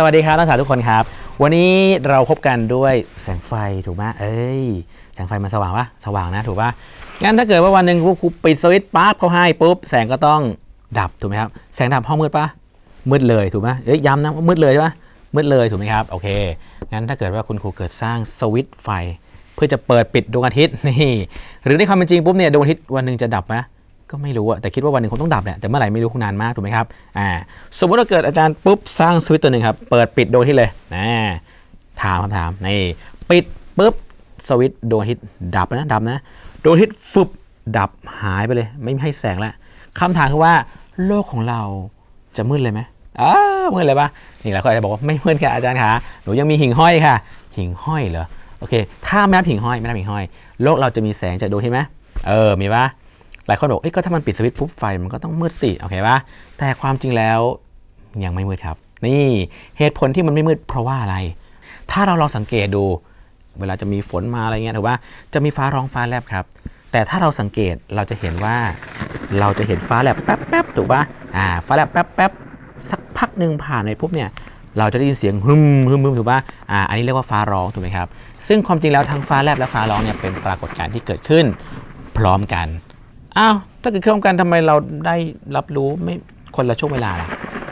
สวัสดีครับนักศึกษาทุกคนครับ วันนี้เราพบกันด้วยแสงไฟถูกไหมเอ้ยแสงไฟมันสว่างปะสว่างนะถูกปะงั้นถ้าเกิดว่าวันหนึ่งครูปิดสวิตช์ปั๊บเขาให้ปุ๊บแสงก็ต้องดับถูกไหมครับแสงดับห้องมืดปะมืดเลยถูกไหมเอ้ยย้ำนะมืดเลยใช่ปะมืดเลยถูกไหมครับโอเค งั้นถ้าเกิดว่าคุณครูเกิดสร้างสวิตช์ไฟเพื่อจะเปิดปิดดวงอาทิตย์นี่ หรือในความเป็นจริงปุ๊บเนี่ยดวงอาทิตย์วันหนึ่งจะดับไหมก็ไม่รู้อะแต่คิดว่าวันหนึ่งคงต้องดับแหละแต่เมื่อไหร่ไม่รู้คงนานมากถูกไหมครับอ่าสมมติเราเกิดอาจารย์ปุ๊บสร้างสวิตตัวหนึ่งครับเปิดปิดดวงอาทิตย์เลยนะถามคำถามนี่ปิดปุ๊บสวิตดวงอาทิตย์ดับนะดับนะดวงอาทิตย์ฟึบดับหายไปเลย ไม่ให้แสงแล้วคำถามคือว่า โลกของเราจะมืดเลยไหมอ้ามืดเลยปะนี่หลายคนอาจจะบอกว่าไม่มืดค่ะอาจารย์คะหนูยังมีหิ่งห้อยค่ะ หิ่งห้อยเหรอโอเคถ้าไม่นับหิ่งห้อยไม่นับหิ่งห้อยโลกเราจะมีแสงจากดวงอาทิตย์ไหมเออมีปะหลายคนบอก เอ้ยก็ถ้ามันปิดสวิตช์ปุ๊บไฟมันก็ต้องมืดสิ โอเคปะแต่ความจริงแล้วยังไม่มืดครับ นี่เหตุผลที่มันไม่มืด เพราะว่าอะไร ถ้าเราลองสังเกตดู เวลาจะมีฝนมาอะไรเงี้ยถือว่าจะมีฟ้าร้องฟ้าแลบครับ แต่ถ้าเราสังเกตเราจะเห็นว่าเราจะเห็นฟ้าแลบแป๊บแป๊บถูกปะอ่า ฟ้าแลบแป๊บแป๊บสักพักหนึ่งผ่านไปปุ๊บเนี่ยเราจะได้ยินเสียงฮึมฮึมฮึมถูกปะอ่า อันนี้เรียกว่าฟ้าร้องถูกไหมครับ ซึ่งความจริงแล้วทั้งฟ้าแลบและฟ้าร้องเนี่ยเป็นปรากฏการณ์ที่เกิดขึ้น พร้อมกันอ้าว ถ้าเกิดเครื่องกันทำไมเราได้รับรู้ไม่คนละช่วงเวลาล่ะ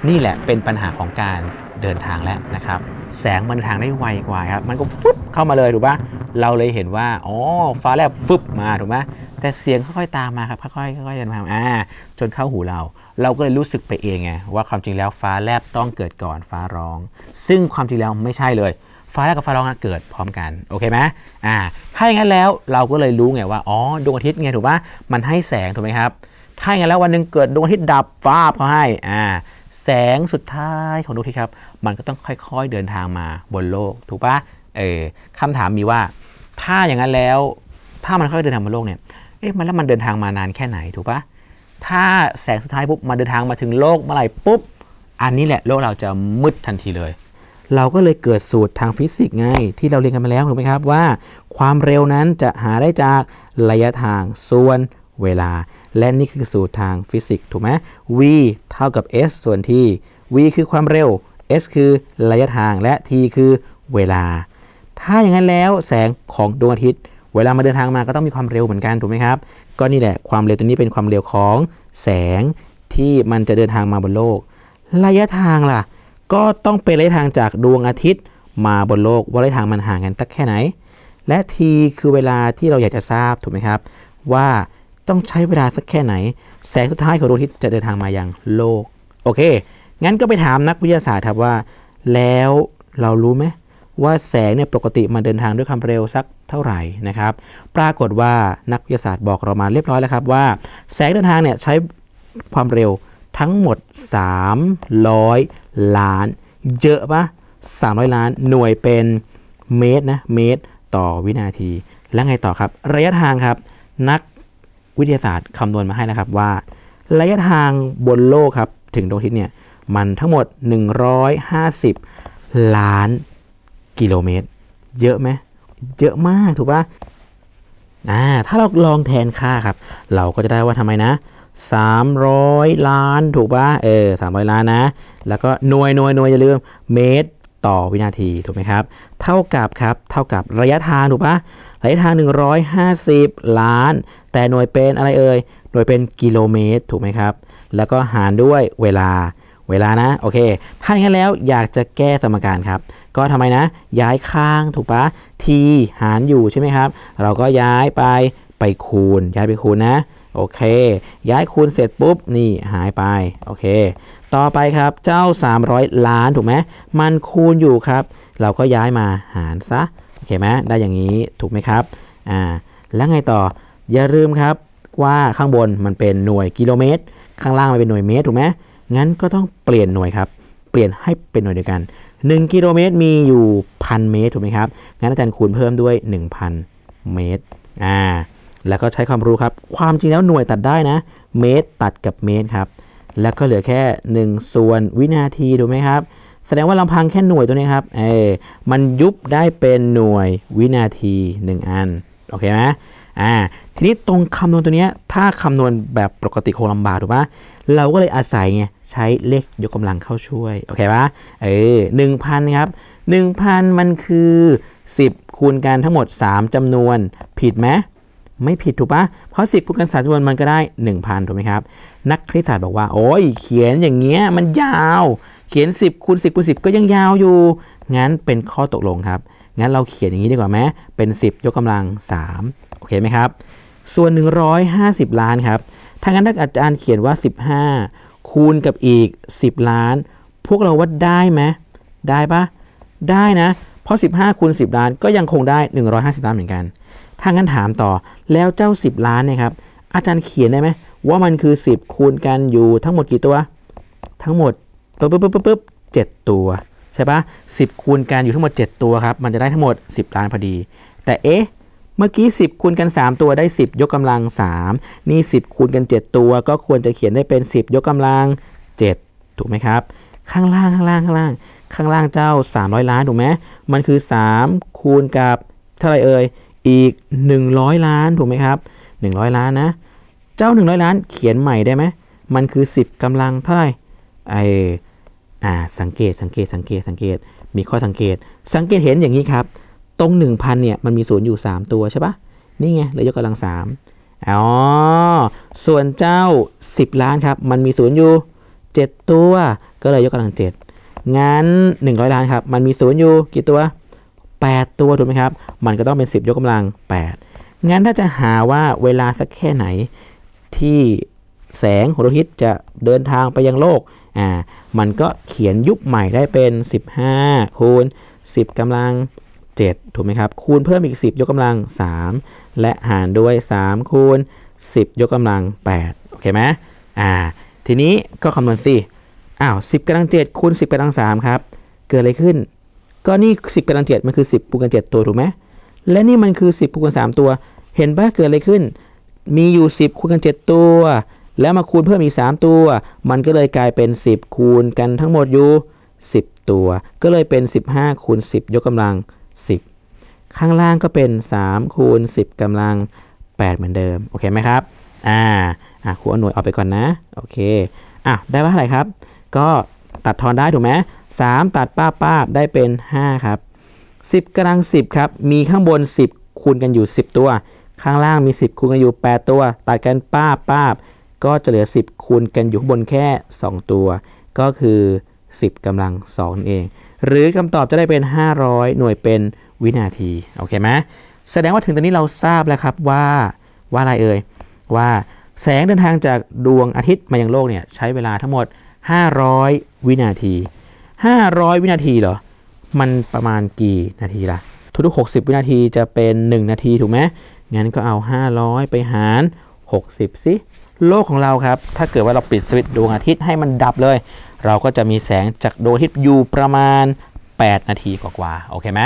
นี่แหละเป็นปัญหาของการเดินทางแล้วนะครับ แสงมันทางได้ไวกว่าครับ มันก็ฟึบเข้ามาเลยถูกปะเราเลยเห็นว่า อ๋อ ฟ้าแลบฟึบมาถูกไหมแต่เสียงค่อยๆตามมาครับ ค่อยๆค่อยๆินมา อ่า จนเข้าหูเรา เราก็เลยรู้สึกไปเองไงว่าความจริงแล้วฟ้าแลบต้องเกิดก่อนฟ้าร้อง ซึ่งความจริงแล้วไม่ใช่เลยฟ้าแลบกับฟ้าร้องเกิดพร้อมกันโอเคไหมอ่าถ้าอย่างนั้นแล้วเราก็เลยรู้ไงว่าอ๋อดวงอาทิตย์ไงถูกปะมันให้แสงถูกไหมครับถ้าอย่างนั้นแล้ววันหนึ่งเกิดดวงอาทิตย์ดับฟ้าเขาให้อ่าแสงสุดท้ายของดวงอาทิตย์ครับมันก็ต้องค่อยๆเดินทางมาบนโลก ถูกปะเออคำถามมีว่า ถ้าอย่างนั้นแล้วถ้ามันค่อยเดินทางมาโลกเนี่ยเอ๊ะมันแล้วมันเดินทางมานานแค่ไหนถูกปะถ้าแสงสุดท้ายปุ๊บมาเดินทางมาถึงโลกเมื่อไหร่ปุ๊บอันนี้แหละโลกเราจะมืดทันทีเลยเราก็เลยเกิดสูตรทางฟิสิกส์ไงที่เราเรียนกันมาแล้วถูกไหมครับว่าความเร็วนั้นจะหาได้จากระยะทาง ส่วนเวลา และนี่คือสูตรทางฟิสิกส์ถูกไหม v เท่ากับ s ส่วน t v คือความเร็ว s คือระยะทางและ t คือเวลา ถ้าอย่างนั้นแล้วแสงของดวงอาทิตย์ เวลามาเดินทางมาก็ต้องมีความเร็วเหมือนกันถูกไหมครับ ก็นี่แหละความเร็วตัวนี้เป็นความเร็วของแสง ที่มันจะเดินทางมาบนโลก ระยะทางล่ะก็ต้องเป็นระยะทางจากดวงอาทิตย์ มาบนโลก ว่าระยะทางมันห่างกันสักแค่ไหน และ t คือเวลาที่เราอยากจะทราบถูกไหมครับว่าต้องใช้เวลาสักแค่ไหน แสงสุดท้ายของดวงอาทิตย์จะเดินทางมายังโลก โอเคงั้นก็ไปถามนักวิทยาศาสตร์ครับว่า แล้วเรารู้ไหมว่าแสงเนี่ยปกติมันเดินทางด้วยความเร็วสักเท่าไหร่นะครับ ปรากฏว่านักวิทยาศาสตร์บอกเรามาเรียบร้อยแล้วครับว่า แสงเดินทางเนี่ยใช้ความเร็วทั้งหมด 300 ล้าน เยอะปะ300 ล้าน หน่วยเป็น เมตรนะ เมตร ต่อวินาที แล้วไงต่อครับ ระยะทางครับ นักวิทยาศาสตร์คำนวณมาให้นะครับว่า ระยะทางบนโลกครับถึงดวงอาทิตย์เนี่ย มันทั้งหมด 150 ล้านกิโลเมตร เยอะไหม เยอะมากถูกปะ่ะอ่า ถ้าเราลองแทนค่าครับ เราก็จะได้ว่าทำไมนะ300 ล้านถูกปะเออ300ล้านนะแล้วก็ หน่วยหน่วยหน่วยอย่าลืมเมตรต่อวินาทีถูกไหมครับ เท่ากับครับเท่ากับระยะทางถูกปะระยะทาง 150 ล้าน แต่หน่วยเป็นอะไรเอ่ยหน่วยเป็นกิโลเมตรถูกไหมครับ แล้วก็หารด้วยเวลา เวลานะโอเคถ้าอย่างนั้นแล้วอยากจะแก้สมการครับ ก็ทำไมนะ ย้ายข้างถูกปะทีหารอยู่ใช่ไหมครับ เราก็ย้ายไปไปคูณย้ายไปคูณนะโอเค ย้ายคูณเสร็จปุ๊บ นี่หายไป โอเค ต่อไปครับ เจ้า 300 ล้านถูกไหมมันคูณอยู่ครับ เราก็ย้ายมาหารซะ โอเคไหมได้อย่างนี้ ถูกไหมครับ อ่า แล้วไงต่อ อย่าลืมครับว่าข้างบนมันเป็นหน่วยกิโลเมตร ข้างล่างมันเป็นหน่วยเมตรถูกไหมงั้นก็ต้องเปลี่ยนหน่วยครับ เปลี่ยนให้เป็นหน่วยเดียวกัน 1 กิโลเมตร มีอยู่พันเมตรถูกไหมครับ งั้นอาจารย์คูณเพิ่มด้วย 1,000 เมตร อ่าแล้วก็ใช้ความรู้ครับ ความจริงแล้วหน่วยตัดได้นะ เมตรตัดกับเมตรครับ แล้วก็เหลือแค่ 1 ส่วนวินาทีถูกไหมครับ แสดงว่าลำพังแค่หน่วยตัวนี้ครับเอมันยุบได้เป็นหน่วยวินาที 1 อัน โอเคไหมอ่าทีนี้ตรงคำนวณตัวนี้ ถ้าคำนวณแบบปกติคงลำบากถูกไหมเราก็เลยอาศัยไง ใช้เลขยกกำลังเข้าช่วย โอเคปะเออหนึ่งพันครับหนึ่งพันมันคือ 10 คูณกันทั้งหมด 3 จำนวน ผิดไหมไม่ผิดถูกปะเพราะ 10คูณกัน3จำนวนมันก็ได้ 1,000 ถูกไหมครับ นักคณิตศาสตร์บอกว่า โอ้ย เขียนอย่างเงี้ย มันยาว เขียน 10 คูณ 10 คูณ 10 ก็ยังยาวอยู่ งั้นเป็นข้อตกลงครับ งั้นเราเขียนอย่างนี้ดีกว่าไหม เป็น 10 ยกกำลัง3โอเคไหมครับ ส่วน 150 ล้านครับ ถ้างั้นถ้าอาจารย์เขียนว่า 15 คูณกับอีก 10 ล้าน พวกเราวัดได้ไหมได้ปะได้นะ เพราะ 15คูณ10 ล้าน ก็ยังคงได้ 150 ล้านเหมือนกันถ้างั้นถามต่อแล้วเจ้า 10 ล้านเนี่ยครับ อาจารย์เขียนได้ไหมว่ามันคือ 10 คูณกันอยู่ทั้งหมดกี่ตัว ทั้งหมดปึ๊บปึ๊บปึ๊บปึ๊บเจ็ดตัว ใช่ปะิบคูณกันอยู่ทั้งหมด 7 ตัวครับ มันจะได้ทั้งหมด 10 ล้านพอดี แต่เอ๊ะ เมื่อกี้ 10 คูณกัน 3 ตัวได้ 10 ยกกำลัง 3 นี่10 คูณกัน 7 ตัวก็ควรจะเขียนได้เป็น 10 ยกกำลัง7ถูกไหมครับ ข้างล่างข้างล่างข้างล่าง ข้างล่างเจ้า300ล้านถูกไหม มันคือ 3 คูณกับเท่าไรเอ่ยอีก100 ล้าน ถูกไหมครับ100 ล้านนะ เจ้า 100 ล้านเขียนใหม่ได้ไหม มันคือ 10 กำลังเท่าไหร่ไออ่าสังเกตสังเกตสังเกตสังเกตมีข้อสังเกต สังเกตเห็นอย่างนี้ครับ ตรง1000เนี่ยมันมีศูนย์อยู่3 ตัวใช่ปะนี่ไงเลยยกกำลัง 3 อ๋อ ส่วนเจ้า 10 ล้านครับมันมีศูนย์อยู่7ตัว ก็เลยยกกำลัง 7งั้น100 ล้านครับมันมีศูนย์อยู่กี่ตัว8 ตัวถูกไหมครับ มันก็ต้องเป็น 10 ยกกำลัง 8 งั้นถ้าจะหาว่าเวลาสักแค่ไหน ที่แสงของดวงอาทิตย์จะเดินทางไปยังโลก อ่า มันก็เขียนยุคใหม่ได้เป็น 15 คูณ 10กำลัง7ถูกไหมครับ คูณเพิ่มอีก 10 ยกกำลัง 3 และหารด้วย 3 คูณ 10 ยกกำลัง 8 โอเคไหม อ่า ทีนี้ก็คำนวณสิ อ้าว 10กำลัง 7 คูณ 10กำลัง3ครับ เกิดอะไรขึ้นก็นี่10กำลังเจ็ดมันคือ 10บวกกันเจ็ดตัวถูกไหมและนี่มันคือ 10บวกกันสามตัว เห็นปะเกิดอะไรขึ้น มีอยู่ 10คูณกัน7ตัว แล้วมาคูณเพิ่มอีก3ตัว มันก็เลยกลายเป็น 10 คูณกันทั้งหมดอยู่ 10 ตัว ก็เลยเป็น 15คูณ10 ยกกำลัง 10 ข้างล่างก็เป็น 3คูณ10กำลัง 8 เหมือนเดิม โอเคไหมครับ อ่าอ่าคูณหน่วยออกไปก่อนนะโอเคอ่ะได้ว่าอะไรครับก็ตัดทอนได้ถูกไหมสามตัดป้าป้าได้เป็น5ครับ10กำลัง10 ครับ มีข้างบน 10 คูณกันอยู่ 10 ตัว ข้างล่างมี 10 คูณกันอยู่ 8 ตัว ตัดกันป้าป้าก็จะเหลือ 10 คูณกันอยู่บนแค่ 2 ตัว ก็คือ 10กำลัง2องเอง หรือคำตอบจะได้เป็น 500 หน่วยเป็นวินาที โอเคไหมแสดงว่าถึงตอนนี้เราทราบแล้วครับว่าว่าอะไรเอ่ยว่าแสงเดินทางจากดวงอาทิตย์มายังโลกเนี่ยใช้เวลาทั้งหมด500 วินาที 500 วินาทีเหรอ มันประมาณกี่นาทีละ่ะ ทุกๆ60 วินาทีจะเป็น 1 นาทีถูกไหมงั้นก็เอา 500 ไปหาร 60สิโลกของเราครับถ้าเกิดว่าเราปิดสวิตช์ดวงอาทิตย์ให้มันดับเลยเราก็จะมีแสงจากดวงอาทิตย์อยู่ประมาณ 8 นาทีกว่าๆโอเคไหม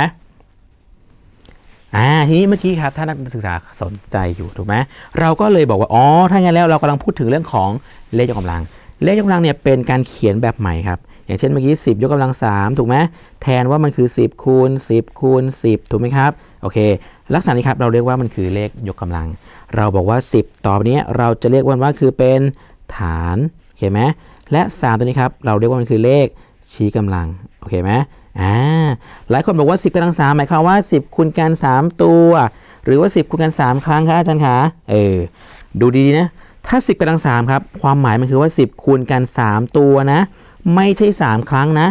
อ่าทีนี้เมื่อกี้ครับถ้านักศึกษาสนใจอยู่ถูกไหมเราก็เลยบอกว่าอ๋อถ้างั้นแล้วเรากำลังพูดถึงเรื่องของเลขยกกำลังเลขยกกำลังเนี่ยเป็นการเขียนแบบใหม่ครับ อย่างเช่นเมื่อกี้ 10 ยกกำลัง 3 ถูกไหมแทนว่ามันคือ 10คูณ10คูณ10 ถูกไหมครับโอเค ลักษณะนี้ครับเราเรียกว่ามันคือเลขยกกำลัง เราบอกว่า 10ต่อไปนี้เราจะเรียกมันว่าคือเป็นฐานโอเคไหมและ 3 ตัวนี้ครับเราเรียกว่ามันคือเลขชี้กำลังโอเคไหมอ่าหลายคนบอกว่า 10กำลัง3 หมายความว่า 10 คูณกัน 3 ตัว หรือว่า 10 คูณกัน 3ครั้งครับอาจารย์คะเออดูดีๆนะถ้า10กำลัง3ครับความหมายมันคือว่า 10 คูณกัน 3 ตัวนะ ไม่ใช่ 3 ครั้งนะ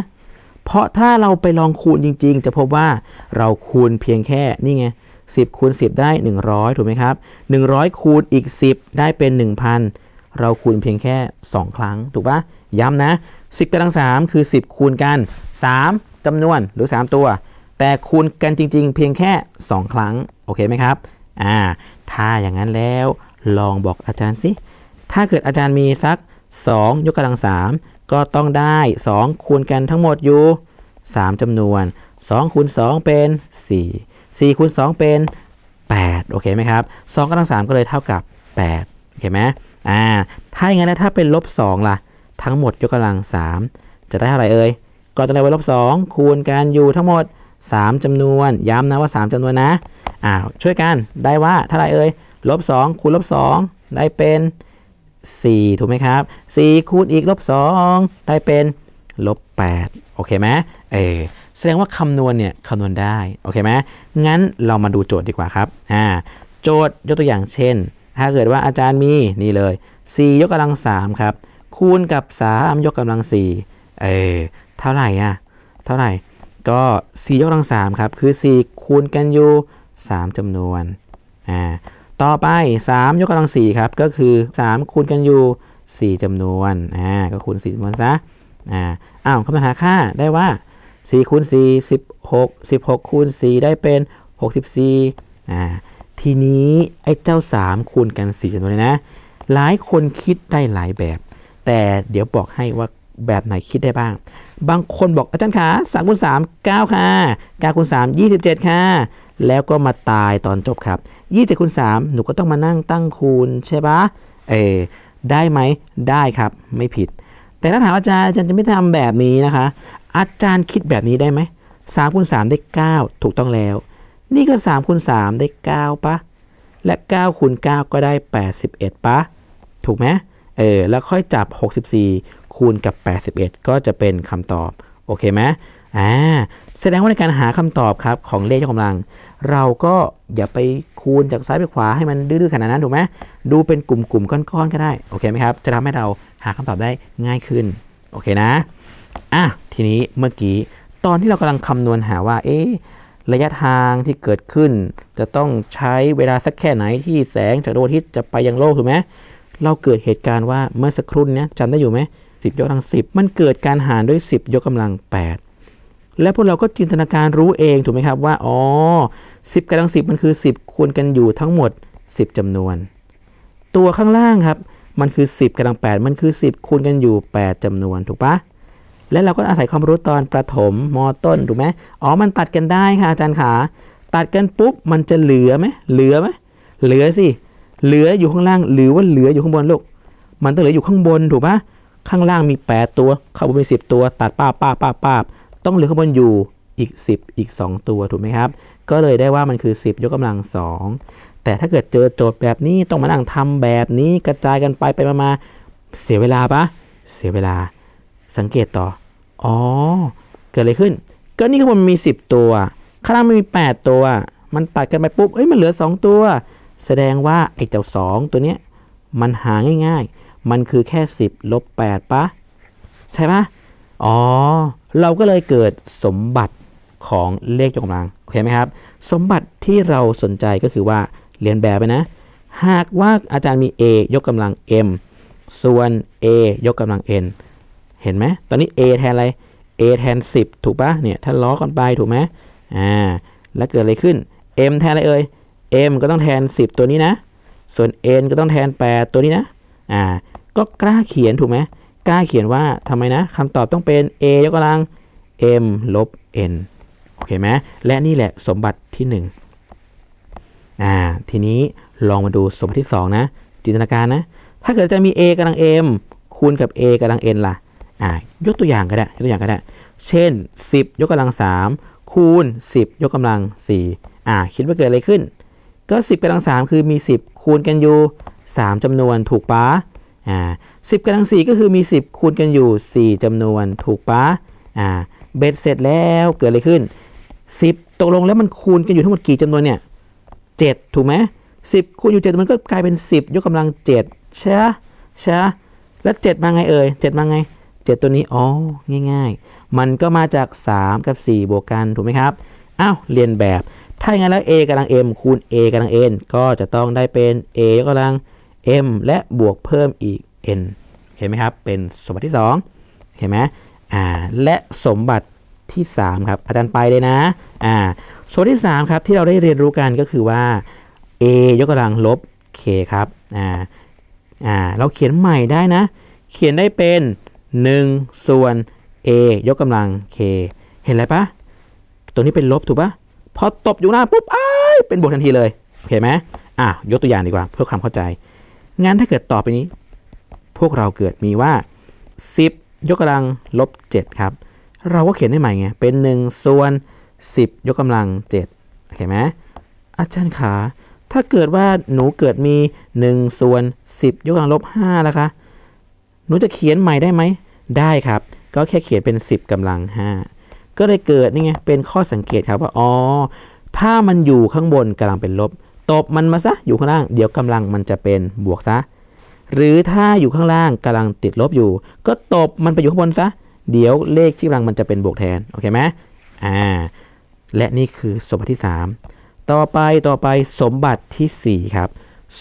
เพราะถ้าเราไปลองคูณจริง ๆ จะพบว่าเราคูณเพียงแค่นี่ไง10คูณ10 ได้ 100 ถูกไหมครับ100 คูณอีก 10 ได้เป็น 1,000 เราคูณเพียงแค่ 2 ครั้ง ถูกปะย้ำนะ 10กำลัง3คือ 10 คูณกัน 3จำนวนหรือ 3 ตัว แต่คูณกันจริงๆ เพียงแค่ 2 ครั้งโอเคไหมครับอ่าถ้าอย่างนั้นแล้วลองบอกอาจารย์สิ ถ้าเกิดอาจารย์มีสัก 2 ยกกำลัง 3 ก็ต้องได้ 2 คูณกันทั้งหมดอยู่ 3จำนวน 2 คูณ 2 เป็น 4 4 คูณ 2 เป็น 8 โอเคไหมครับ2กำลัง3ก็เลยเท่ากับ 8 โอเคไหมอ่า ถ้าอย่างนั้นแล้วถ้าเป็นลบ 2ล่ะ ทั้งหมดยกกำลัง 3 จะได้เท่าไหร่เอ่ย ก็จะได้ไว้ลบ 2 คูณกันอยู่ทั้งหมด 3 จำนวน ย้ำนะว่า 3 จำนวนนะอ่าช่วยกันได้ว่าเท่าไหร่เอ่ยลบ2คูณลบ2ได้เป็น 4 ถูกไหมครับ4คูณอีก ลบ 2 ได้เป็นลบ8โอเคไหมเออแสดงว่าคำนวณเนี่ยคำนวณได้โอเคไหมงั้นเรามาดูโจทย์ดีกว่าครับอ่าโจทย์ยกตัวอย่างเช่น ถ้าเกิดว่าอาจารย์มีนี่เลย 4 ยกกำลัง3ครับคูณกับ 3 ยกกำลัง 4เออเท่าไหร่อ่ะ เท่าไหร่ ก็ 4 ยกกำลัง 3ครับคือ 4คูณกันอยู่ 3จำนวนอ่าต่อไป 3 ยกกำลัง 4 ครับ ก็คือ 3 คูณกันอยู่ 4จำนวน อ่าก็คูณ4จำนวนซะอ่าอ้าวคำหาค่าได้ว่า 4คูณ4 16 16คูณ4 ได้เป็น 64อ่าทีนี้ ไอ้เจ้า 3 คูณกัน 4จำนวนเลยนะ หลายคนคิดได้หลายแบบ แต่เดี๋ยวบอกให้ว่าแบบไหนคิดได้บ้าง บางคนบอกอาจารย์ขา3คูณ3 9 ค่ะ9คูณ3 27 ค่ะแล้วก็มาตายตอนจบครับยี่สิบคูณสามหนูก็ต้องมานั่งตั้งคูณใช่ปะเอได้ไหม ได้ครับ ไม่ผิด แต่ถ้าถามอาจารย์อาจารย์จะไม่ทำแบบนี้นะคะ อาจารย์คิดแบบนี้ได้ไหมสามคูณสามได้เก้าถูกต้องแล้ว นี่ก็สามคูณสามได้เก้าปะ และเก้าคูณเก้าก็ได้แปดสิบเอ็ดปะ ถูกไหมเออ แล้วค่อยจับหกสสิบี่คูณกับแปดสิบเอ็ดก็จะเป็นคำตอบ โอเคไหมอ่าแสดงว่าในการหาคำตอบครับ ของเลขยกกำลัง เราก็อย่าไปคูณจากซ้าย ไปขวาให้มันดื้อๆขนาดนั้นถูกไหมดูเป็นกลุ่มๆก้อนๆก็ได้โอเคไหมครับ จะทำให้เราหาคำตอบได้ง่ายขึ้นโอเคนะ อ่ะทีนี้เมื่อกี้ ตอนที่เรากำลังคำนวณหาว่าเอ๊ระยะทางที่เกิดขึ้น จะต้องใช้เวลาสักแค่ไหนที่แสงจากดวงอาทิตย์จะไปยังโลกถูกไหมเราเกิดเหตุการณ์ว่าเมื่อสักครู่นี้จำได้อยู่ไหมสิบยกกำลังิบมันเกิดการหารด้วย 10 ยกกำลัง 8และพวกเราก็จินตนาการรู้เองถูกไหมครับว่า อ๋อ10กำลัง10 มันคือ 10คูณกันอยู่ทั้งหมด 10 จำนวน ตัวข้างล่างครับ มันคือ 10กำลัง8มันคือ 10 คูณกันอยู่ 8 จำนวน ถูกปะและเราก็อาศัยความรู้ตอนประถม มต้น ถูกไหมอ๋อ มันตัดกันได้ค่ะอาจารย์ขา ตัดกันปุ๊บ มันจะเหลือไหมเหลือไหมเหลือสิ เหลืออยู่ข้างล่าง หรือว่าเหลืออยู่ข้างบนลูก มันต้องเหลืออยู่ข้างบน ถูกปะข้างล่างมี 8 ตัวข้างบนมี 10 ตัว ตัดป้า ป้า ป้า ป้าปาต้องเหลือข้างบนอยู่อีก 10 อีก 2 ตัวถูกไหมครับ ก็เลยได้ว่ามันคือ 10 ยกกำลัง 2 แต่ถ้าเกิดเจอโจทย์แบบนี้ ต้องมานั่งทำแบบนี้กระจายกันไปไปมาเสียเวลาปะเสียเวลา สังเกตต่อ อ๋อ เกิดอะไรขึ้น ก็นี่ข้างบนมี 10 ตัว ข้างล่างมมี 8 ตัว มันตัดกันไปปุ๊บเอ้ย มันเหลือ 2 ตัว แสดงว่าไอ้เจ้า2ตัวเนี้ยมันหาง่ายๆ มันคือแค่ 10ลบ8ปะใช่ปะอ๋อเราก็เลยเกิดสมบัติของเลขยกกำลัง โอเคไหมครับ สมบัติที่เราสนใจก็คือว่าเรียนแบบไปนะ หากว่าอาจารย์มี a ยกกำลัง m ส่วน a ยกกำลัง n เห็นไหมตอนนี้ a แทนอะไร a แทน 10 ถูกปะเนี่ยถ้าล้อกันไปถูกไหมอ่าแล้วเกิดอะไรขึ้น m แทนอะไรเอ่ย m ก็ต้องแทน 10 ตัวนี้นะ ส่วน n ก็ต้องแทน8ตัวนี้นะ อ่าก็กล้าเขียนถูกไหมกล้าเขียนว่าทำไมนะคำตอบต้องเป็น a ยกกำลัง m ลบ n โอเคไหมและนี่แหละสมบัติที่ 1 อ่าทีนี้ลองมาดูสมบัติที่ 2 นะ จินตนาการนะ ถ้าเกิดจะมี a กำลัง m คูณกับ a กำลัง n ล่ะ อ่า ยกตัวอย่างก็ได้ยกตัวอย่างก็ได้เช่น 10 ยกกำลัง 3 คูณ 10 ยกกำลัง 4 อ่า คิดว่าเกิดอะไรขึ้น ก็ 10กำลัง 3คือมี 10 คูณกันอยู่3จำนวนถูกปะสิบกำลังสี่ก็คือมี 10 คูณกันอยู่ 4 จำนวนถูกปะอ่า เบ็ดเสร็จแล้วเกิดอะไรขึ้น 10 ตกลงแล้วมันคูณกันอยู่ทั้งหมดกี่ จำนวนเนี่ยเถูกไหมสิบคูณอยู่เจ็ดมันก็กลายเป็น 10 ยกกำลัง7ใช่ใช่แล้ว 7 มาไงเอ่ย 7 มาไง 7 ตัวนี้อ๋อง่ายๆ มันก็มาจาก 3 กับ 4 บวกกันถูกไหมครับอ้าวเรียนแบบถ้าอย่างนั้นแล้ว a กำลัง m คูณ a กำลัง n ก็จะต้องได้เป็น a ยกกำลัง m และบวกเพิ่มอีก n เข้าไหมครับ เป็นสมบัติที่2เข้าไหมอ่า และสมบัติที่ 3 ครับอาจารย์ไปเลยนะ อ่าสัตนที่3ครับที่เราได้เรียนรู้กันก็คือว่า a ยกกำลังลบ k ครับ อ่า อ่า เราเขียนใหม่ได้นะ เขียนได้เป็น 1 ส่วน a ยกกำลัง k เห็นอะไรปะตัวนี้เป็นลบถูกปะพอตบอยู่หน้าปุ๊บอ้าย เป็นบวกทันทีเลยโอเคไหมอ่ะยกตัวอย่างดีกว่าเพื่อความเข้าใจงั้นถ้าเกิดต่อไปนี้ พวกเราเกิดมีว่า 10 ยกกำลังลบ 7 ครับ เราก็เขียนได้ใหม่ไง เป็น 1 ส่วน 10 ยกกำลัง7โอเคไหมอาจารย์ขาถ้าเกิดว่าหนูเกิดมี 1 ส่วน 10 ยกกำลังลบ5ล่ะคะ หนูจะเขียนใหม่ได้ไหม ได้ครับ ก็แค่เขียนเป็น 10 กำลัง 5 ก็เลยเกิดนี่ไง เป็นข้อสังเกตครับว่า อ๋อ ถ้ามันอยู่ข้างบนกำลังเป็นลบตบมันมาซะ อยู่ข้างล่างเดี๋ยวกำลังมันจะเป็นบวกซะ หรือถ้าอยู่ข้างล่างกำลังติดลบอยู่ก็ตบมันไปอยู่ข้างบนซะเดี๋ยวเลขที่กำลังมันจะเป็นบวกแทนโอเคไหมอ่าและนี่คือสมบัติที่ 3 ต่อไปต่อไปสมบัติที่4ครับ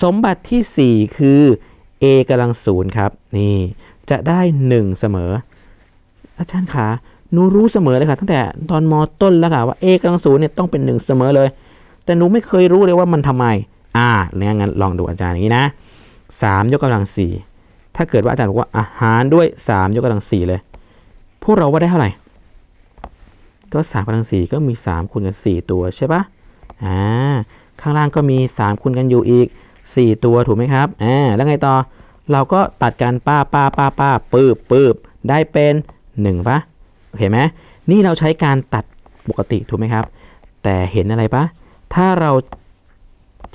สมบัติที่ 4 คือ a กำลังศูนย์ครับนี่จะได้ 1 เสมออาจารย์ขาหนูรู้เสมอเลยค่ะตั้งแต่ตอนมต้นแล้วค่ะว่า a กำลังศูนย์เนี่ยต้องเป็น1เสมอเลยแต่หนูไม่เคยรู้เลยว่ามันทำไม อ่าเนี่ยงั้นลองดูอาจารย์อย่างนี้นะ 3 ยกกำลัง 4 ถ้าเกิดว่าอาจารย์บอกว่าอาหารด้วย 3 ยกกำลัง 4 เลย พวกเราว่าได้เท่าไหร่ ก็3กำลัง4ก็มี 3คูณกัน 4 ตัวใช่ปะอ่า ข้างล่างก็มี 3คูณกันอยู่อีก 4 ตัวถูกไหมครับ อ่า แล้วไงต่อ เราก็ตัดกันป้าป้าป้าป้าปืบปืบได้เป็น 1ปะโอเคไหม นี่เราใช้การตัดปกติถูกไหมครับ แต่เห็นอะไรปะถ้าเรา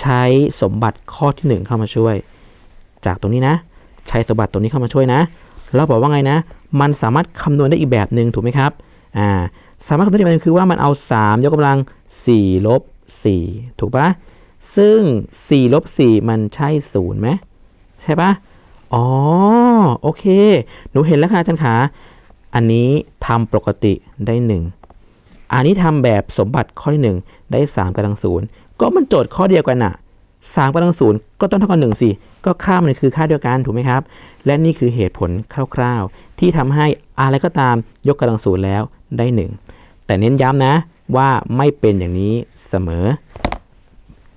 ใช้สมบัติข้อที่ 1 เข้ามาช่วย จากตรงนี้นะ ใช้สมบัติตรงนี้เข้ามาช่วยนะแล้วบอกว่าไงนะ มันสามารถคำนวณได้อีกแบบหนึ่งถูกไหมครับอ่าสามารถคำนวณได้แบบนึงคือว่ามันเอา 3 ยกกำลัง4ลบ4ถูกปะซึ่ง4ลบ4มันใช่ศูนย์ไหมใช่ปะอ๋อโอเค หนูเห็นแล้วค่ะอาจารย์ขาอันนี้ทำปกติได้ 1อันนี้ทำแบบสมบัติข้อที่1ได้ 3กำลังศูนย์ก็มันโจทย์ข้อเดียวกันน่ะสามกำลังศูนย์ก็ต้องเท่ากับหนึ่งสิ ก็ค่ามันคือค่าเดียวกันถูกไหมครับ และนี่คือเหตุผลคร่าวๆ ที่ทำให้ อะไรก็ตามยกกำลังศูนย์แล้วได้ 1 แต่เน้นย้ำนะว่าไม่เป็นอย่างนี้เสมอ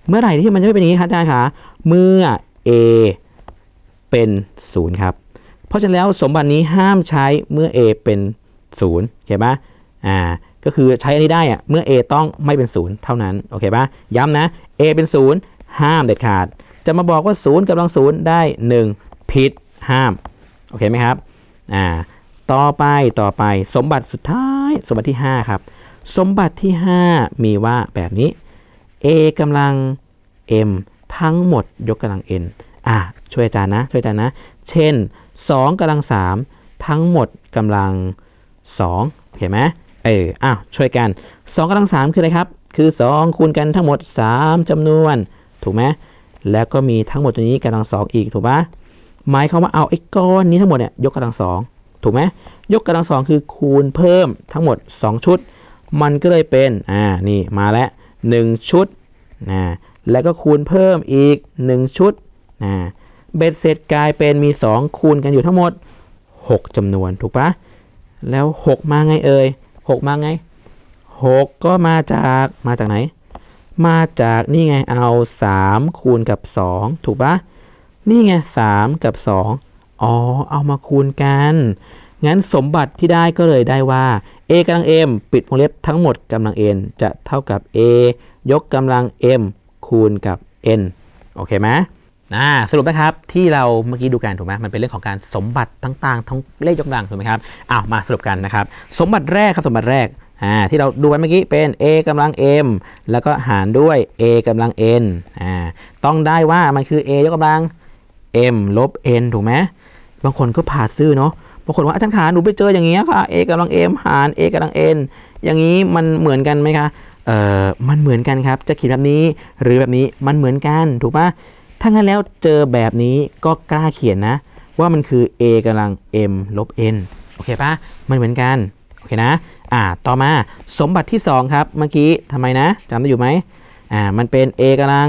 เมื่อไหร่ที่มันจะไม่เป็นอย่างนี้ครับอาจารย์คะเมื่อ a เป็นศูนย์ครับเพราะฉะนั้นแล้วสมบัตินี้ห้ามใช้เมื่อ a เป็นศูนย์เข้าใจไหมอ่าก็คือใช้อันนี้ได้อะเมื่อ A ต้องไม่เป็น 0 เท่านั้น โอเคปะย้ำนะ A เป็น 0 ห้ามเด็ดขาด จะมาบอกว่า0กำลัง0ได้1ผิดห้าม โอเคไหมครับอ่าต่อไปต่อไปสมบัติสุดท้ายสมบัติที่ 5 ครับ สมบัติที่ 5 มีว่าแบบนี้ A กำลัง M ทั้งหมดยกกำลัง n อ่าช่วยอาจารย์นะช่วยอาจารย์นะ เช่น2กำลัง 3 ทั้งหมดกำลัง2เห็นไหมเอออ้าวช่วยกัน 2กาลัง3คืออะไรครับ คือ 2 คูณกันทั้งหมด 3 จำนวน ถูกไหมแล้วก็มีทั้งหมดตัวนี้กำลัง2อีกถูกปะหมายเขามว่าเอาไอ้ก้อนนี้ทั้งหมดเนี่ยยกกำลัง2ถูกไหมยกกำลัง2คือคูณเพิ่มทั้งหมด 2 ชุด มันก็เลยเป็น อ่า นี่มาแล้ว1ชุดนะแล้วก็คูณเพิ่มอีก 1 ชุดนะเบ็ดเสร็จกลายเป็นมี 2 คูณกันอยู่ทั้งหมด 6 จำนวนถูกปะแล้ว 6 มาไงเอ่ย6มาไง6 ก็มาจากมาจากไหน มาจากนี่ไงเอา 3 คูณกับ 2 ถูกปะนี่ไง3 กับ2อ๋อเอามาคูณกัน งั้นสมบัติที่ได้ก็เลยได้ว่า a กำลัง m ปิดวงเล็บทั้งหมดกำลัง n จะเท่ากับ a ยกกำลัง m คูณกับ n โอเคไหมนะสรุปนะครับที่เราเมื่อกี้ดูกันถูกไหมมันเป็นเรื่องของการสมบัติต่างๆทั้งเลขยกกำลังถูกไหมครับอ้าวมาสรุปกันนะครับสมบัติแรกครับสมบัติแรกอ่าที่เราดูไปเมื่อกี้เป็น a กำลัง m แล้วก็หารด้วย a กำลัง n อ่าต้องได้ว่ามันคือ a ยกกำลัง m ลบ n ถูกไหมบางคนก็ผ่าซื้อเนาะบางคนว่าอาจารย์ขาหนูไปเจออย่างเงี้ยค่ะ a กำลัง m หาร a กำลัง n อย่างนี้มันเหมือนกันไหมคะเอ่อมันเหมือนกันครับจะเขียนแบบนี้หรือแบบนี้มันเหมือนกันถูกปะถ้างั้นแล้วเจอแบบนี้ก็กล้าเขียนนะว่ามันคือ a กำลัง m ลบ n โอเคปะมันเหมือนกันโอเคนะอ่าต่อมาสมบัติที่ 2 ครับเมื่อกี้ทำไมนะจำได้อยู่ไหมอ่ามันเป็น a กำลัง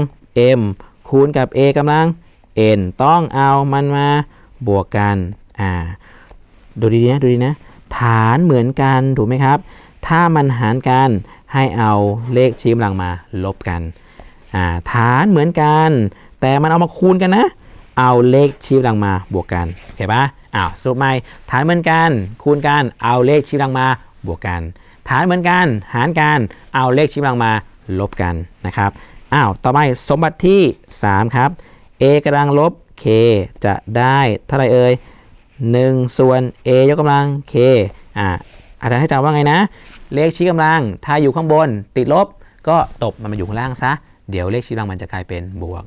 m คูณกับ a กำลัง n ต้องเอามันมาบวกกัน อ่าดูดีๆนะ ดูดีนะฐานเหมือนกันถูกไหมครับ ถ้ามันหารกันให้เอาเลขชี้กำลังมาลบกัน อ่าฐานเหมือนกันแต่มันเอามาคูณกันนะ เอาเลขชี้กำลังมาบวกกันโอเคปะอ้าวสูตรใหม่ฐานเหมือนกันคูณกัน เอาเลขชี้กำลังมาบวกกันฐานเหมือนกันหารกัน เอาเลขชี้กำลังมาลบกันนะครับ อ้าว ต่อไปสมบัติที่3ครับ a กาลังลบ k จะได้เท่าไรเอ่ย1ส่วน a ยกกำลัง k อ่า อาจารย์ให้จำว่าไงนะ เลขชี้กำลัง ถ้าอยู่ข้างบนติดลบก็ตบมันมาอยู่ข้างล่างซะ เดี๋ยวเลขชี้กำลังมันจะกลายเป็นบวก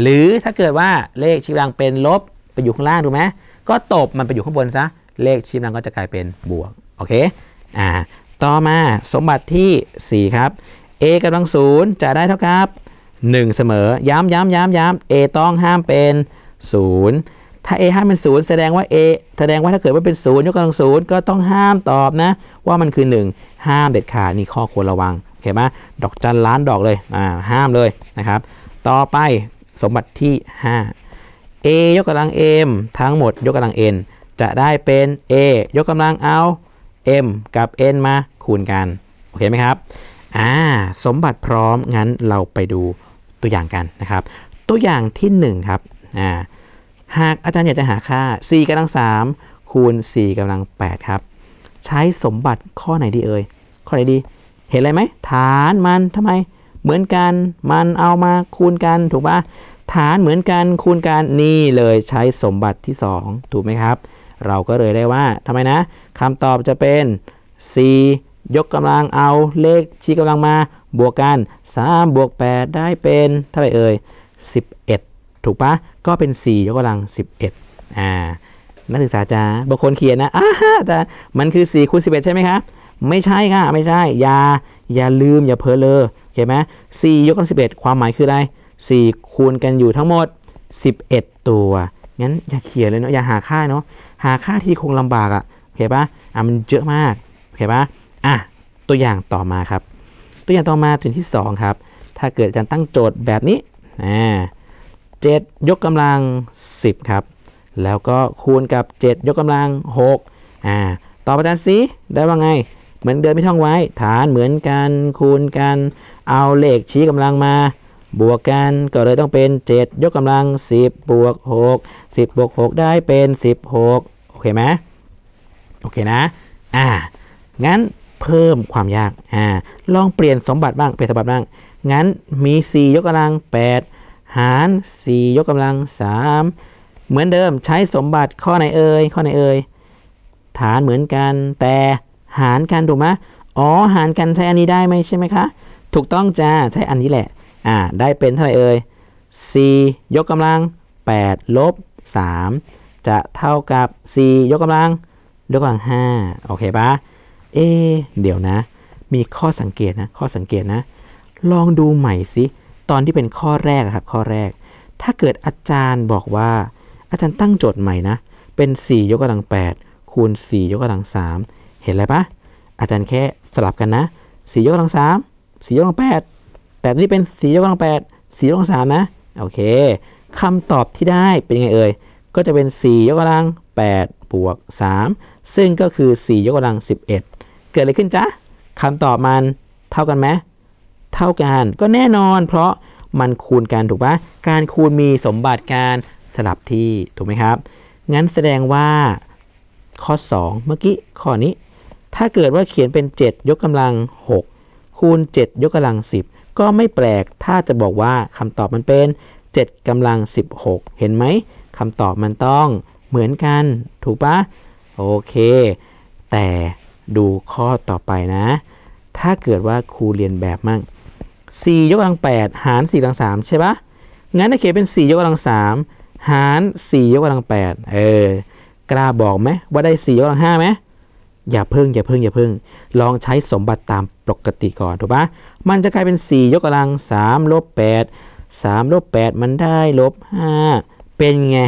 หรือถ้าเกิดว่าเลขชี้กำลังเป็นลบไปอยู่ข้างล่างถูกไหมก็ตบมันไปอยู่ข้างบนซะ เลขชี้กำลังก็จะกลายเป็นบวกโอเคอ่าต่อมาสมบัติที่ 4 ครับ a กำลังศูนย์จะได้เท่ากับ1 เสมอย้ำย้ำย้ำย้ำ a ต้องห้ามเป็น 0 ถ้า a ห้ามเป็น0แสดงว่า a แสดงว่าถ้าเกิดว่าเป็น0ยกกำลังศูนย์ก็ต้องห้ามตอบนะว่ามันคือ 1 ห้ามเด็ดขาดนี่ข้อควรระวังโอเคไหมดอกจันล้านดอกเลยอ่าห้ามเลยนะครับ ต่อไปสมบัติที่ 5 a ยกกำลัง m ทั้งหมดยกกำลัง n จะได้เป็น a ยกกำลังเอา m กับ n มาคูณกัน โอเคไหมครับ อ่า สมบัติพร้อม งั้นเราไปดูตัวอย่างกันนะครับ ตัวอย่างที่ 1 ครับ อ่า หากอาจารย์อยากจะหาค่า c กำลัง3คูณ4กำลัง8ครับ ใช้สมบัติข้อไหนดีเอ่ยข้อไหนดี เห็นอะไรไหม ฐานมันทำไม เหมือนกัน มันเอามาคูณกันถูกปะฐานเหมือนกันคูณกันนี่เลยใช้สมบัติที่ 2 ถูกไหมครับ เราก็เลยได้ว่าทำไมนะคำตอบจะเป็น c ยกกำลังเอาเลขชี้กำลังมา บวกกัน 3 บวก8ได้เป็นเท่าไหร่เอ่ย11 ถูกปะก็เป็น4ยกกำลัง 11อ่านักศึกษาจ้าบางคนเขียนนะอ้าจ้ามันคือ 4คูณ11 ใช่ไหมครับไม่ใช่ค่ะไม่ใช่อย่าอย่าลืมอย่าเพ้อเลยอเข้าไหมสี่ยกกำลังสิบเอ็ดความหมายคืออะไร4 คูณกันอยู่ทั้งหมด 11 ตัว งั้นอย่าเขียนเลยเนาะ อย่าหาค่าเนาะ หาค่าที่คงลำบากอะ่ะโอเคปะอ่ะมันเยอะมากโอเคปะอ่ะตัวอย่างต่อมาครับ ตัวอย่างต่อมาถึงที่ 2 ครับ ถ้าเกิดอาจารย์ตั้งโจทย์แบบนี้ อ่าเจ็ดยกกำลัง 10 ครับ แล้วก็คูณกับ 7 ยกกำลัง6อ่าตอบอาจารย์สิได้ว่าไง เหมือนเดิมไม่ท่องไว้ ฐานเหมือนกัน คูณกัน เอาเลขชี้กำลังมาบวกกันก็เลยต้องเป็น 7 ยกกำลัง 10บวก6 10บวก6ได้เป็น 16 โอเคไหมโอเคนะอ่างั้นเพิ่มความยากอ่าลองเปลี่ยนสมบัติบ้างเปลี่ยนสมบัติบ้างงั้นมี 4 ยกกำลัง 8 หาร 4 ยกกำลัง 3 เหมือนเดิมใช้สมบัติข้อไหนเอ่ยข้อไหนเอ่ยฐานเหมือนกันแต่หารกันถูกไหมอ๋อหารกันใช้อันนี้ได้ไหมใช่ไหมคะถูกต้องจ้าใช้อันนี้แหละอ่าได้เป็นเท่าไหร่เอ่ย c ยกกำลัง8ลบ3จะเท่ากับ c ยกกำลัง ยกกำลัง5โอเคปะเอเดี๋ยวนะมีข้อสังเกตนะข้อสังเกตนะลองดูใหม่สิตอนที่เป็นข้อแรกครับข้อแรกถ้าเกิดอาจารย์บอกว่าอาจารย์ตั้งโจทย์ใหม่นะเป็น 4 ยกกำลัง8คูณ4ยกกำลัง 3 เห็นอะไรปะอาจารย์แค่สลับกันนะ4ยกกำลัง 3 4 ยกกำลัง 8แต่นี่เป็น4ยกกำลังแปดสี่ยกกำลังสามนะโอเคคำตอบที่ได้เป็นไงเอ่ย ก็จะเป็น 4 ยกกำลัง8บวก3 ซึ่งก็คือ 4 ยกกำลัง 11 เกิดอะไรขึ้นจ๊ะคำตอบมันเท่ากันไหมเท่ากัน ก็แน่นอน เพราะมันคูณกันถูกปะการคูณมีสมบัติการสลับที่ถูกไหมครับ งั้นแสดงว่าข้อ 2 เมื่อกี้ข้อนี้ ถ้าเกิดว่าเขียนเป็น7ยกกำลัง6คูณ7ยกกำลัง10ก็ไม่แปลกถ้าจะบอกว่าคำตอบมันเป็น 7กำลัง 16 เห็นไหมคำตอบมันต้องเหมือนกันถูกปะโอเค แต่ดูข้อต่อไปนะ ถ้าเกิดว่าครูเรียนแบบมั่ง4 ยกกำลัง 8 หาร4กำลัง3ใช่ปะงั้นถ้าเขียนเป็น 4 ยกกำลัง 3 หาร 4 ยกกำลัง8เออ กล้าบอกไหมว่าได้ 4 ยกกำลัง5ไหมอย่าเพิ่งอย่าเพิ่งอย่าเพิ่ง ลองใช้สมบัติตามปกติก่อนถูกปะมันจะกลายเป็น 4 ยกกำลัง3ลบ8 3ลบ8มันได้ลบ5เป็นไง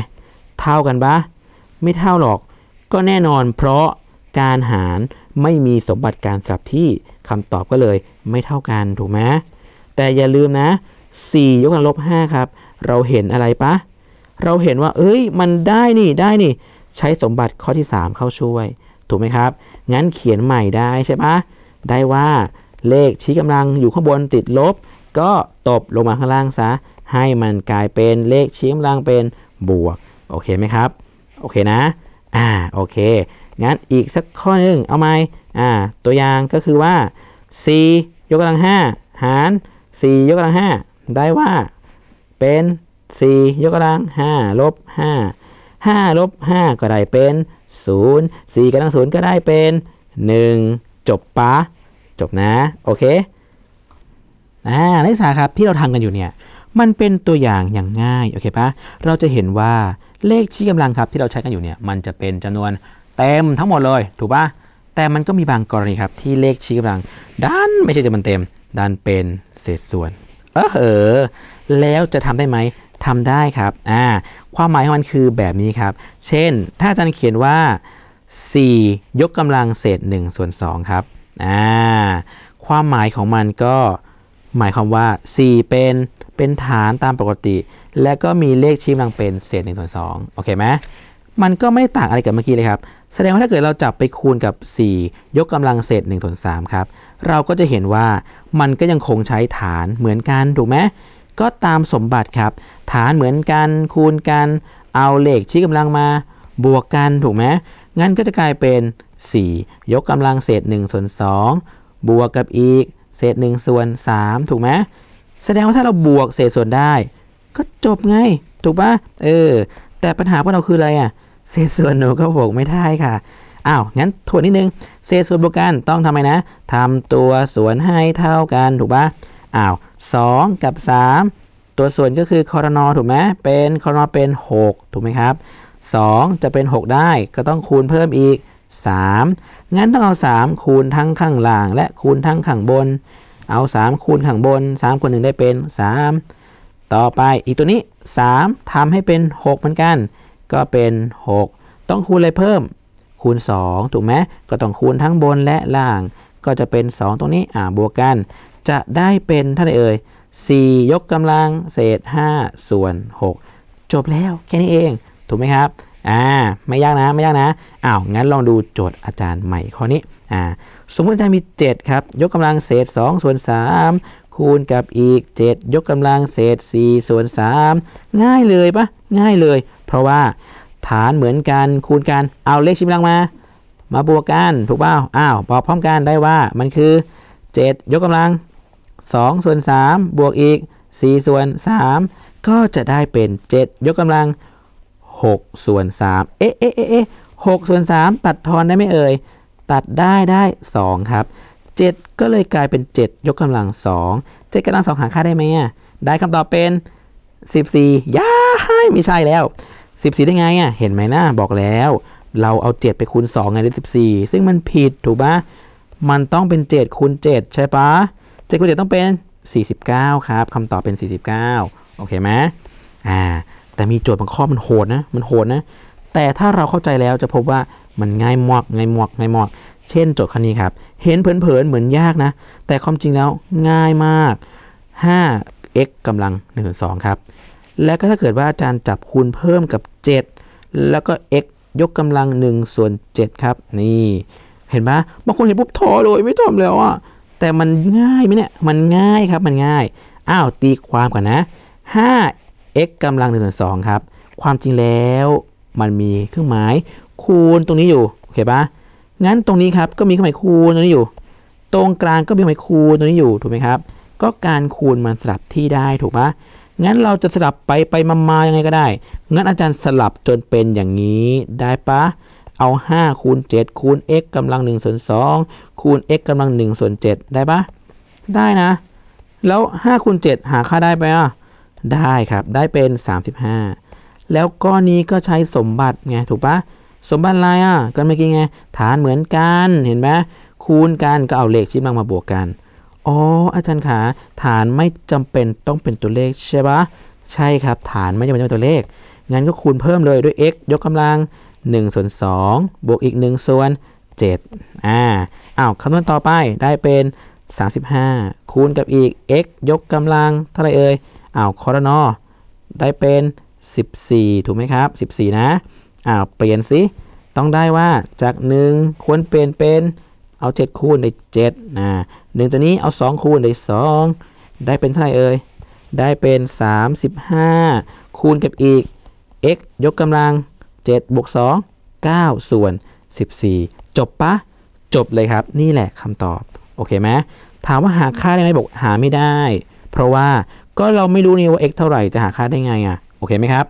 เท่ากันปะไม่เท่าหรอก ก็แน่นอนเพราะการหารไม่มีสมบัติการสลับที่คำตอบก็เลย ไม่เท่ากันถูกไหมแต่อย่าลืมนะ 4 ยกกำลังลบ5ครับเราเห็นอะไรปะเราเห็นว่าเอ้ยมันได้นี่ได้นี่ใช้สมบัติข้อที่ 3 เข้าช่วยถูกไหมครับ งั้นเขียนใหม่ได้ใช่ปะได้ว่าเลขชี้กำลังอยู่ข้างบนติดลบ ก็ตบลงมาข้างล่างซะ ให้มันกลายเป็นเลขชี้กำลังเป็นบวก โอเคไหมครับ โอเคนะ อ่า โอเค งั้นอีกสักข้อหนึ่งเอาไหมอ่า ตัวอย่างก็คือว่า c ยกกำลัง 5 หาร c ยกกำลัง 5 ได้ว่า เป็น c ยกกำลัง5ลบ5 5ลบ5ก็ได้เป็น0 4กำลัง0ก็ได้เป็น 1 จบปะจบนะ โอเคนะนักศึกษาครับที่เราทำกันอยู่เนี่ยมันเป็นตัวอย่างอย่างง่ายโอเคปะเราจะเห็นว่าเลขชี้กำลังครับ ที่เราใช้กันอยู่เนี่ยมันจะเป็นจำนวนเต็มทั้งหมดเลยถูกปะแต่มันก็มีบางกรณีครับ ที่เลขชี้กำลังดันไม่ใช่จำนวนเต็ม ดันเป็นเศษส่วน เออเออแล้วจะทำได้ไหมทำได้ครับ อ่า ความหมายของมันคือแบบนี้ครับ เช่น ถ้าอาจารย์เขียนว่า 4 ยกกำลังเศษ1ส่วน2ครับ อ่า ความหมายของมันก็หมายความว่า 4 เป็น เป็นฐานตามปกติ และก็มีเลขชี้กำลังเป็นเศษ1ส่วน2โอเคไหมมันก็ไม่ต่างอะไรกับเมื่อกี้เลยครับ แสดงว่าถ้าเกิดเราจับไปคูณกับ 4 ยกกำลังเศษ1ส่วน3ครับ เราก็จะเห็นว่า มันก็ยังคงใช้ฐานเหมือนกัน ถูกไหมก็ตามสมบัติครับฐานเหมือนกันคูณกัน เอาเลขชี้กำลังมา บวกกันถูกไหมงั้นก็จะกลายเป็น 4 ยกกำลังเศษ1ส่วน2บวกกับอีก เศษ1ส่วน3ถูกไหมแสดงว่าถ้าเราบวกเศษส่วนได้ ก็จบไง ถูกปะเออแต่ปัญหาของเราคืออะไรอะ่ะเศษส่วนหนูก็บวกไม่ได้ค่ะอ้าวงั้นทวนนิดนึงเศษส่วนบวกกันต้องทำไงนะทำตัวส่วนให้เท่ากัน ถูกปะอ้าว2กับ3ตัวส่วนก็คือคอรนอถูกไหมเป็นคอรนอเป็น 6 ถูกไหมครับ 2 จะเป็น 6 ได้ ก็ต้องคูณเพิ่มอีก 3 งั้นต้องเอา 3 คูณทั้งข้างล่าง และคูณทั้งข้างบน เอา 3 คูณข้างบน3คูณ1ได้เป็น 3 ต่อไปอีกตัวนี้ 3 ทำให้เป็น 6 เหมือนกัน ก็เป็น 6 ต้องคูณอะไรเพิ่ม คูณ 2 ถูกไหมก็ต้องคูณทั้งบนและล่าง ก็จะเป็น 2 ตรงนี้อ่าบวกกัน จะได้เป็นเท่าไหร่เอ่ย4 ยกกำลังเศษ 5 ส่วน 6 จบแล้วแค่นี้เองถูกไหมครับอ่าไม่ยากนะไม่ยากนะอ้าวงั้นลองดูโจทย์อาจารย์ใหม่ข้อนี้อ่าสมมติอาจารย์มี 7 ครับ ยกกำลังเศษ 2 ส่วน 3 คูณกับอีก 7 ยกกำลังเศษ 4 ส่วน 3 ง่ายเลยปะง่ายเลย เพราะว่า ฐานเหมือนกันคูณกัน เอาเลขชิมลังมา มาบวกกันถูกเปล่าอ้าวบอกพร้อมกันได้ว่ามันคือ 7 ยกกำลัง2ส่วน3บวกอีก4ส่วน3ก็จะได้เป็น 7 ยกกำลัง6ส่วน3เอ๊ะเอ๊ะเอ๊ะเอ๊ะ6ส่วน3ตัดทอนได้ไหมเอ่ยตัดได้ได้ 2 ครับ 7 ก็เลยกลายเป็น 7 ยกกำลัง 2 7กำลัง2หาค่าได้ไหมอ่ะ ได้คำตอบเป็น 14 ย้าไม่ใช่แล้ว 14 ได้ไงอ่ะเห็นไหมนะบอกแล้ว เราเอา 7 ไปคูณ2ไงได้14 ซึ่งมันผิดถูกปะมันต้องเป็น 7คูณ7ใช่ปะ7คูณ7ต้องเป็น 49 ครับคำตอบเป็น 49 โอเคไหมอ่าแต่มีโจทย์บางข้อมันโหดนะมันโหดนะ แต่ถ้าเราเข้าใจแล้วจะพบว่ามันง่ายมอกง่ายมอกง่ายมอกเช่นโจทย์ข้อนี้ครับ เห็นเผินๆเหมือนยากนะ แต่ความจริงแล้วง่ายมาก 5x กำลัง1งครับ และก็ถ้าเกิดว่าอาจารย์จับคูณเพิ่มกับ 7 แล้วก็ x ยกกำลัง1ส่วน 7 ครับนี่ เห็นไหมบางคนเห็นปุ๊บท้อเลยไม่ทำแล้วอ่ะแต่มันง่ายไหมเนี่ย มันง่ายครับ มันง่าย อ้าวตีความก่อนนะ 5x กำลังหนึ่งส่วนสองครับ ความจริงแล้วมันมีเครื่องหมาย คูณตรงนี้อยู่ โอเคปะงั้นตรงนี้ครับก็มีเครื่องหมายคูณตรงนี้อยู่ ตรงกลางก็มีเครื่องหมายคูณตรงนี้อยู่ถูกไหมครับ ก็การคูณมันสลับที่ได้ถูกปะงั้นเราจะสลับไปไปมามายังไงก็ได้ งั้นอาจารย์สลับจนเป็นอย่างนี้ได้ปะเอา5คูณ 7 คูณ x กำลัง 1 ส่วน 2 คูณ x กำลัง 1 ส่วน 7 ได้ปะได้นะ แล้ว 5 คูณ 7 หาค่าได้ไหมอ่ะ ได้ครับ ได้เป็น 35 แล้วก้อนนี้ก็ใช้สมบัติไงถูกปะสมบัติอะไรอ่ะกันเมื่อกี้ไงฐานเหมือนกันเห็นไหมคูณกันก็เอาเลขชิ้นลังมาบวกกัน อ๋ออาจารย์ขาฐานไม่จำเป็นต้องเป็นตัวเลขใช่ปะใช่ครับฐานไม่จำเป็น ต้องเป็นตัวเลขงั้นก็คูณเพิ่มเลยด้วย x ยกกำลัง1ส่วน2บวกอีก1ส่วน7อ่าอ้าวคำนวณต่อไปได้เป็น 35 คูณกับอีก x ยกกำลังเท่าไรเอ่ยอ้าวคอรนอได้เป็น 14 ถูกไหมครับ 14 นะอ้าวเปลี่ยนสิ ต้องได้ว่าจาก 1 ควรเปลี่ยนเป็นเอา7คูณได้7นะ1ตัวนี้เอา 2 คูณได้2ได้เป็นเท่าไรเอ่ยได้เป็น 35 คูณกับอีก x ยกกำลัง7บวก2 9 ส่วน 14 จบปะจบเลยครับ นี่แหละคำตอบ โอเคไหมถามว่าหาค่าได้ไหมบอกหาไม่ได้ เพราะว่าก็เราไม่รู้นี่ว่า x เท่าไหร่จะหาค่าได้ไงอะ่ะ โอเคไหมครับ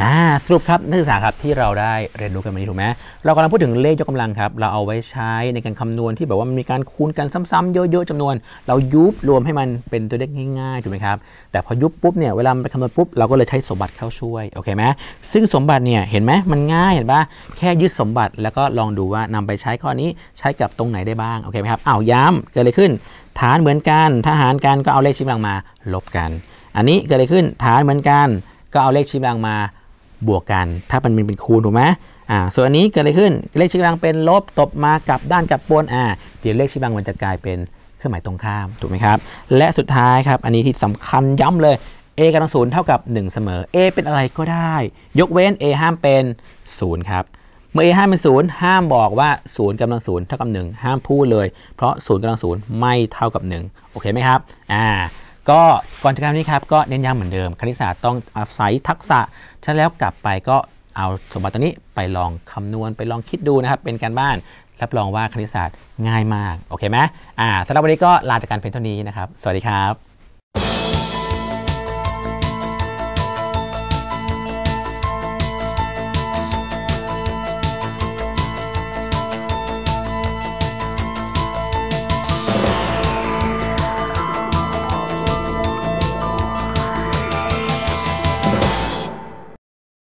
นะสรุปครับนักศึกษาครับที่เราได้เรียนรู้กันวันนี้ถูกไหมเรากำลังพูดถึงเลขยกกาลังครับเราเอาไว้ใช้ในการคำนวณที่แบบว่ามันมีการคูณกันซ้ำๆเยอะๆจำนวน เรายุบรวมให้มันเป็นตัวเลขง่ายๆถูกไหมครับแต่พอยุบปุ๊บเนี่ยเวลาไปคำนวณปุ๊บเราก็เลยใช้สมบัติเข้าช่วยโอเคไหมซึ่งสมบัติเนี่ยเห็นไหมมันง่ายเห็นปะแค่ยึดสมบัติแล้วก็ลองดูว่านำไปใช้ข้อนี้ใช้กับตรงไหนได้บ้างโอเคไหมครับอ้าวย้ำเกิดอะไรขึ้น ฐานเหมือนกันถ้าหารกันก็เอาเลขชิมลังมา ลบกัน อันนี้เกิดอะไรขึ้น ฐานเหมือนกันก็เอาเลขชิมลังมาบวกกัน ถ้ามันเป็นคูณ ถูกไหมอ่าส่วนอันนี้เกิดอะไรขึ้น เลขชี้กำลังเป็นลบ ตบมากับด้านกับปนอ่าเดี๋ยวเลขชี้กำลังมันจะกลายเป็นเครื่องหมายตรงข้ามถูกไหมครับ และสุดท้ายครับ อันนี้ที่สำคัญย้ำเลย a กำลังศูนย์เท่ากับ1เสมอ a เป็นอะไรก็ได้ ยกเว้น a ห้ามเป็น0ครับ เมื่อ a ห้ามเป็นศูนย์ห้ามบอกว่าศูนย์กำลังศูนย์เท่ากับ1ห้ามพูดเลย เพราะศูนย์กำลังศูนย์ไม่เท่ากับ1โอเคไหมครับ อ่าก็ก่อนจะกำนี้ครับก็เน้นย้ำเหมือนเดิม คณิตศาสตร์ต้องอาศัยทักษะถ้าแล้วกลับไปก็เอาสมบัติตัวนี้ไปลองคำนวณไปลองคิดดูนะครับ เป็นการบ้าน รับรองว่าคณิตศาสตร์ง่ายมาก โอเคไหมอ่าสำหรับวันนี้ก็ลาจากการเพียงเท่านี้นะครับ สวัสดีครับ